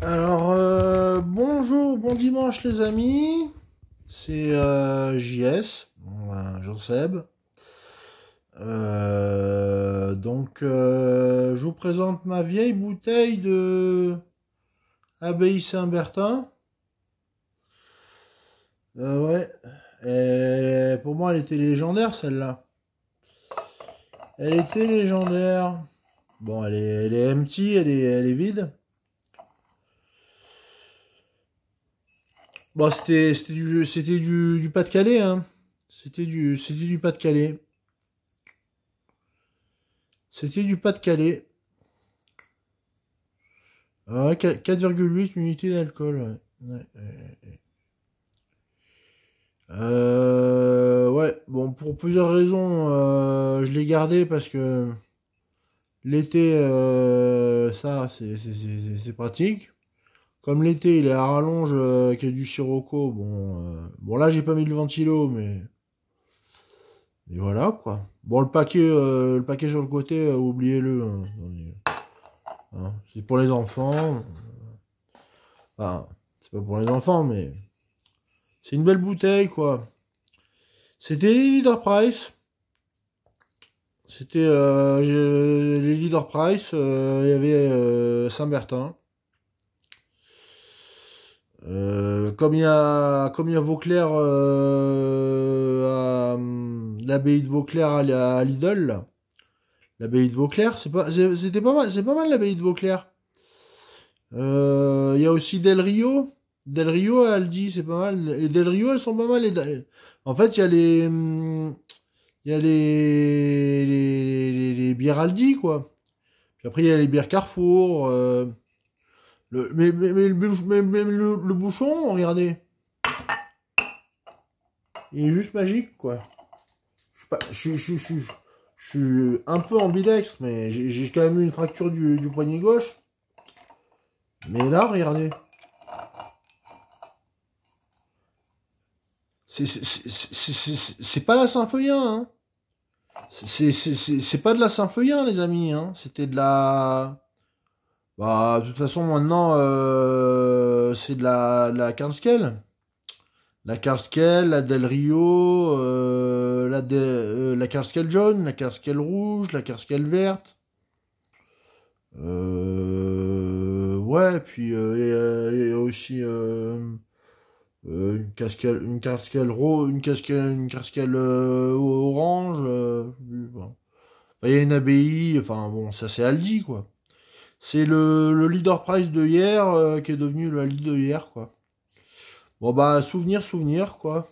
Alors, euh, bonjour, bon dimanche les amis. C'est euh, JS, ben, Jean-Seb. Euh, donc, je vous présente ma vieille bouteille de Abbaye Saint-Bertin. ouais, Et pour moi elle était légendaire celle-là. Elle était légendaire. Bon, elle est, elle est empty, elle est, elle est vide. Bon, bah, c'était du, du, du Pas-de-Calais, hein. C'était du, du Pas-de-Calais. C'était du Pas-de-Calais. 4,8 ah, unités d'alcool. Euh, ouais. bon, pour plusieurs raisons, euh, je l'ai gardé parce que l'été, euh, ça, c'est pratique. Comme l'été, il est à rallonge qui euh, qu'il du sirocco. Bon, euh, bon là, j'ai pas mis le ventilo, mais... Mais voilà, quoi. Bon, le paquet, euh, le paquet sur le côté, oubliez-le. Hein. Hein, c'est pour les enfants. Enfin, c'est pas pour les enfants, mais... C'est une belle bouteille, quoi. C'était les Leader Price. C'était les Leader Price. Il y avait Saint-Bertin. Euh, comme il y a comme il Vauclair euh, à l'abbaye de Vauclair à, Lidl, l'abbaye de Vauclair, c'est pas c'était pas mal, c'est pas mal l'abbaye de Vauclair. Euh, il y a aussi Del Rio, Del Rio à Aldi, c'est pas mal. Les Del Rio, elles sont pas mal. En fait, il y a les hmm, il y a les les, les, les bières Aldi quoi. Puis après il y a les bières Carrefour mais, le, bouchon, regardez. Il est juste magique, quoi. Je suis, un peu ambidextre, mais j'ai quand même eu une fracture du, poignet gauche. Mais là, regardez. C'est pas la Saint-Feuillin, hein. C'est pas de la Saint-Feuillin, les amis, hein. C'était de la... Bah, de toute façon, maintenant, euh, c'est de la, la Carnscale. La la Del Rio, euh, la, de, euh, la jaune, la Carscale rouge, la Carscale verte. ouais, puis il y, a aussi une casque une une une orange. il y a une abbaye, enfin bon, ça c'est Aldi quoi. C'est le, leader price de hier euh, qui est devenu le leader de hier, quoi. Bon, bah, souvenir, souvenir, quoi.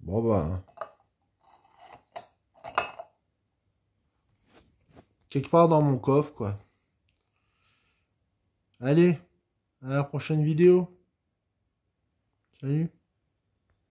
Bon, bah. Hein. Quelque part dans mon coffre, quoi. Allez, à la prochaine vidéo. Salut.